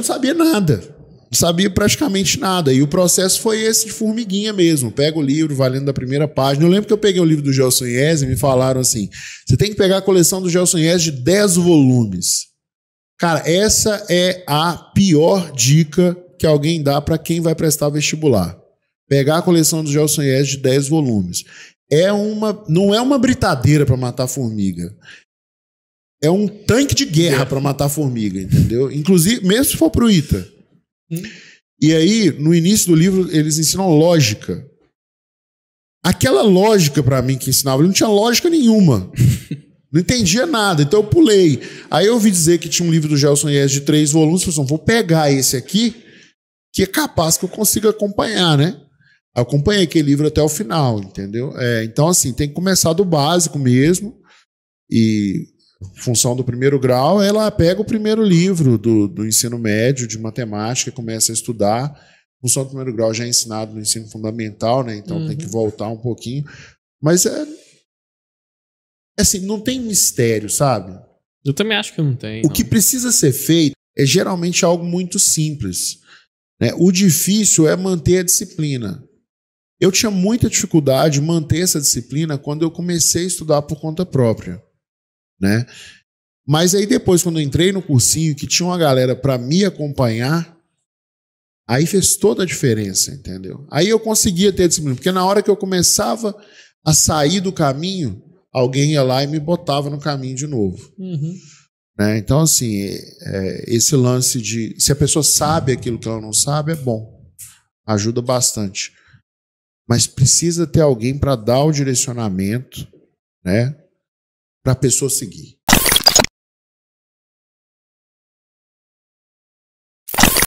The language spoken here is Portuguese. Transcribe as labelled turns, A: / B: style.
A: Não sabia nada. Não sabia praticamente nada. E o processo foi esse de formiguinha mesmo. Pega o livro, valendo da primeira página. Eu lembro que eu peguei o livro do Gelson Yes e me falaram assim: você tem que pegar a coleção do Gelson Yes de 10 volumes. Cara, essa é a pior dica que alguém dá para quem vai prestar vestibular. Pegar a coleção do Gelson Yes de 10 volumes. É uma, não é uma britadeira para matar formiga é um tanque de guerra para matar formiga, entendeu? Inclusive, mesmo se for pro Ita. E aí, no início do livro, eles ensinam lógica. Aquela lógica para mim que ensinava, não tinha lógica nenhuma. não entendia nada, então eu pulei. Aí eu ouvi dizer que tinha um livro do Gelson Yes de três volumes, falei assim, vou pegar esse aqui, que é capaz que eu consiga acompanhar, né? acompanhei aquele livro até o final, entendeu? É, então, assim, tem que começar do básico mesmo. E função do primeiro grau, ela pega o primeiro livro do, do ensino médio de matemática e começa a estudar. Função do primeiro grau já é ensinado no ensino fundamental, né? Então uhum. tem que uhum. voltar um pouquinho. Mas é, é. Assim, não tem mistério, sabe? Eu também acho que não tem. O não. que precisa ser feito é geralmente algo muito simples. Né? O difícil é manter a disciplina. Eu tinha muita dificuldade em manter essa disciplina quando eu comecei a estudar por conta própria né? Mas aí depois, quando eu entrei no cursinho, que tinha uma galera para me acompanhar, aí fez toda a diferença, entendeu? Aí eu conseguia ter disciplina, porque na hora que eu começava a sair do caminho, alguém ia lá e me botava no caminho de novo. Uhum. Né? Então, assim, é, esse lance de. Se a pessoa sabe aquilo que ela não sabe, é bom. Ajuda bastante. Mas precisa ter alguém para dar o direcionamento, né? para a pessoa seguir.